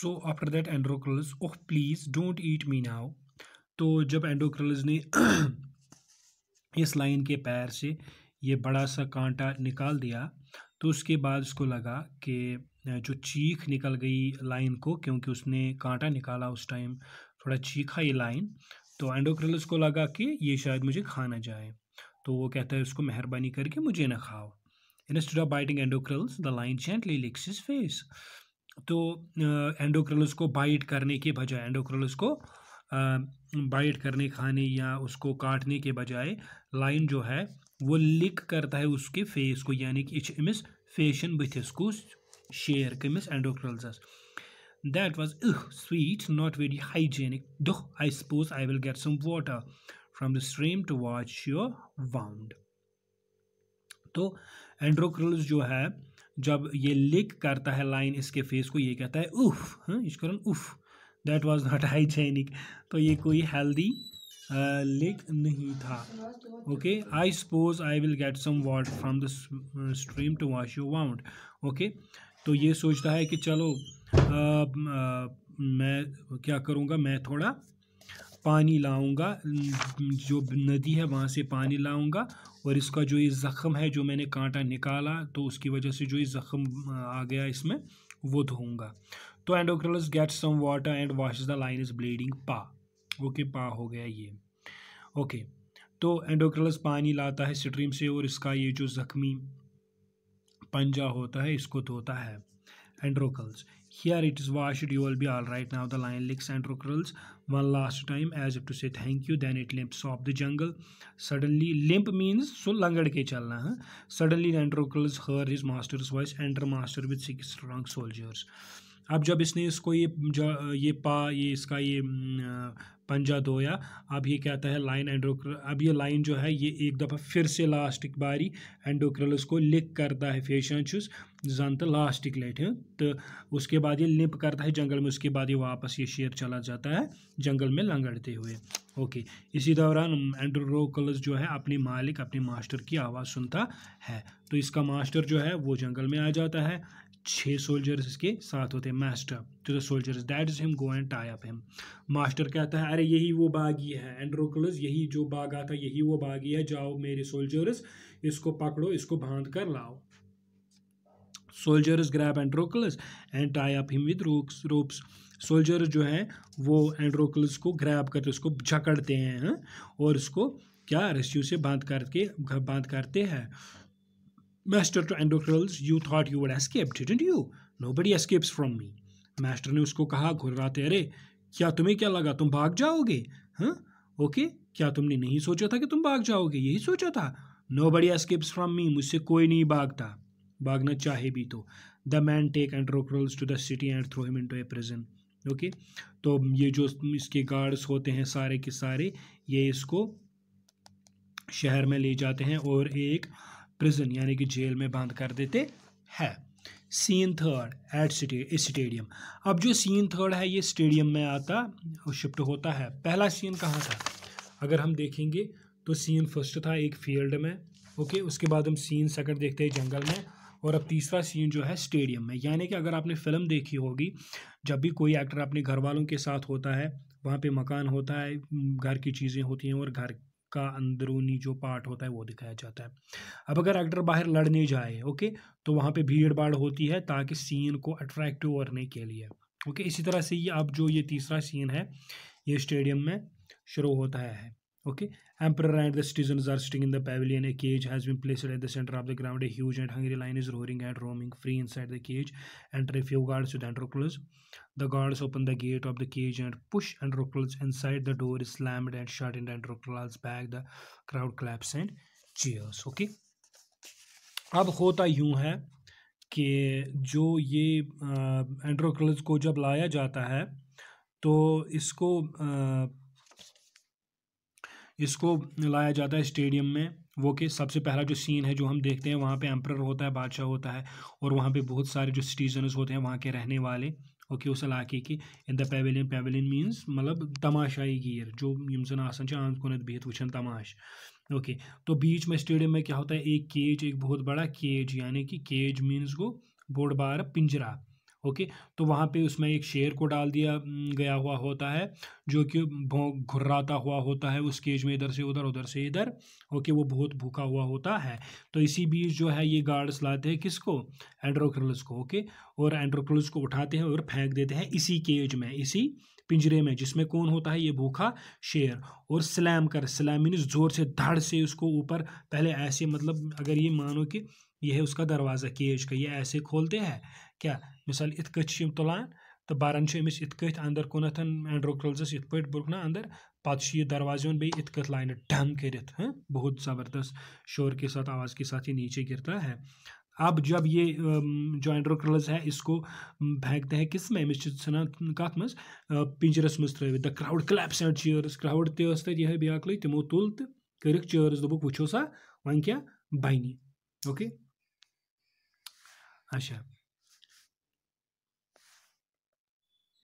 So after that Androcles oh please don't eat me now तो जब एंडोक्रल्स ने इस लाइन के पैर से ये बड़ा सा कांटा निकाल दिया तो उसके बाद उसको लगा कि जो चीख निकल गई लाइन को क्योंकि उसने कांटा निकाला उस टाइम थोड़ा चीखा ये लाइन तो एंडोक्रलस को लगा कि ये शायद मुझे खाना जाए तो वो कहता है उसको मेहरबानी करके मुझे ना खाओ instead of biting Androcles the lion gently licks his face तो एंडोक्रोलस को बाइट करने के बजाय एंडोक्रोलस को बाइट करने खाने या उसको काटने के बजाय लाइन जो है वो लिक करता है उसके फेस को यानी कि यह अमिस फेशन बथिस को शेयर कमिस एंडोक्रोलसस दैट वाज इह स्वीट नॉट वेरी हाइजेनिक दुख I suppose I will get some water from the stream to wash your wound तो एंड्रोक्रोल्स जो है जब ये लिक करता है लाइन इसके फेस को ये कहता है उफ हाँ इश्करन उफ दैट वाज नॉट हाइजेनिक तो ये कोई हेल्दी लिक नहीं था okay I suppose I will get some water from the stream to wash your wound okay तो ये सोचता है कि चलो आ, आ, मैं क्या करूँगा मैं थोड़ा पानी लाऊंगा जो नदी है वहाँ से पानी लाऊंगा और इसका जो ये ज़ख़म है जो मैंने कांटा निकाला तो उसकी वजह से जो ये ज़ख़म आ गया इसमें वो धोऊंगा तो Androcles get some water and wash the lion his bleeding paw okay paw हो गया ये ओके तो एंडोक्रलस पानी लाता है स्ट्रीम से और इसका ये जो ज़ख्मी पंजा होता है इसको धोता है androcles. Here it is washed, you will be alright. Now the lion licks androcles one last time as if to say thank you. Then it limps off the jungle. Suddenly, limp means so langad ke chalna. Huh? Suddenly, androcles heard his master's voice enter master with six strong soldiers. अब जब इसने इसको ये ये पा ये इसका ये पंजा धोया अब ये कहता है लाइन एंडोक्र अब ये लाइन जो है ये एक दफ़ा फिर से लास्ट एक बारी एंडोक्रलस को लिक करता है फेशन चुस जन तो लास्ट एक है तो उसके बाद ये लिप करता है जंगल में उसके बाद ये वापस ये शेर चला जाता है जंगल में लंगड़ते हुए ओके इसी दौरान एंड्रोकलस जो है अपने मालिक अपने मास्टर की आवाज़ सुनता है तो इसका मास्टर जो है वो जंगल में आ जाता है छः सोल्जर्स इसके साथ होते हैं master to the soldiers that is him go and tie up him master कहता है अरे यही वो बागी है एंड्रोकलस यही जो बाग आता यही वो बागी है जाओ मेरे सोल्जर्स इसको पकड़ो इसको बांध कर लाओ soldiers grab Androcles and tie up him with rocks ropes soldiers जो है वो एंड्रोकलस को ग्रैप करते उसको झकड़ते हैं हाँ? और उसको क्या रस्सी से बांध करके बांध करते हैं master to Androcles you thought you would escape didn't you buddy escapes from me master ने उसको कहा घुर्राते अरे क्या तुम्हें क्या लगा तुम भाग जाओगे हाँ ओके क्या तुमने नहीं सोचा था कि तुम भाग जाओगे यही सोचा था नो बड़ी एस्केप्स फ्रॉम मी मुझसे कोई नहीं भागता भागना चाहे भी तो the man take and to the city and throw him in to a prison okay तो ये जो इसके गार्ड्स होते हैं सारे के सारे ये इसको शहर में ले जाते हैं और एक प्रिजन यानी कि जेल में बंद कर देते हैं सीन थर्ड एट स्टेडियम अब जो सीन थर्ड है ये स्टेडियम में आता शिफ्ट होता है पहला सीन कहाँ था अगर हम देखेंगे तो सीन फर्स्ट था एक फील्ड में ओके उसके बाद हम सीन सेकंड देखते हैं जंगल में और अब तीसरा सीन जो है स्टेडियम में यानी कि अगर आपने फिल्म देखी होगी जब भी कोई एक्टर अपने घर वालों के साथ होता है वहाँ पे मकान होता है घर की चीज़ें होती हैं और घर का अंदरूनी जो पार्ट होता है वो दिखाया जाता है अब अगर एक्टर बाहर लड़ने जाए ओके तो वहाँ पे भीड़ भाड़ होती है ताकि सीन को अट्रैक्टिव करने के लिए ओके इसी तरह से ये अब जो ये तीसरा सीन है ये स्टेडियम में शुरू होता है Okay, emperor and the citizens are sitting in the pavilion. A cage has been placed at the center of the ground. A huge and hungry lion is roaring and roaming free inside the cage. Enter a few guards with enterclose. The guards open the gate of the cage and push enterclose inside. The door is slammed and shut in the enterclose back. The crowd claps and cheers. Okay. अब होता यूं है कि जो ये एंड्रोक्लस को जब लाया जाता है तो इसको आ, इसको लाया जाता है स्टेडियम में वो कि सबसे पहला जो सीन है जो हम देखते हैं वहाँ पे एम्प्रर होता है बादशाह होता है और वहाँ पे बहुत सारे जो सिटीज़नस होते हैं वहाँ के रहने वाले ओके उस इलाके की in the pavilion pavilion means मतलब तमाशाई गिर जो यम जन आम को बिहत वुन तमाश ओके तो बीच में स्टेडियम में क्या होता है एक केज एक बहुत बड़ा केज यानी कि cage means go board bar पिंजरा ओके तो वहाँ पे उसमें एक शेर को डाल दिया गया हुआ होता है जो कि घुर्राता हुआ होता है उस केज में इधर से उधर उधर से इधर ओके वो बहुत भूखा हुआ होता है तो इसी बीच जो है ये गार्ड्स लाते हैं किसको एंड्रोक्रलस को ओके और एंड्रोक्रलस को उठाते हैं और फेंक देते हैं इसी केज में इसी पिंजरे में जिसमें कौन होता है ये भूखा शेर और स्लैम कर स्लैम मीन जोर से धड़ से उसको ऊपर पहले ऐसे मतलब अगर ये मानो कि यह है उसका दरवाज़ा केज का यह ऐसे खोलते हैं क्या मिसाल इत कथ तुलान तो बरान अमिस इत अंदर कुनथ एंड्रोक्रोल्स इत पे ना अंदर पत् यह दरवाजे बे इत लाइन डन कर बहुत ज़बरदस्त शोर के साथ आवाज़ के साथ ये नीचे गिरता है अब जब ये जो एंड्रोक्रलज है इसको फेंकते हैं किस में अमिस कत मज पिंजरस मज त्र the crowd claps and cheers crowd ते ये ब्याक लय तमो तुल तो कर चीयर्स दोपुक वो सा वन क्या बन ओके عشاء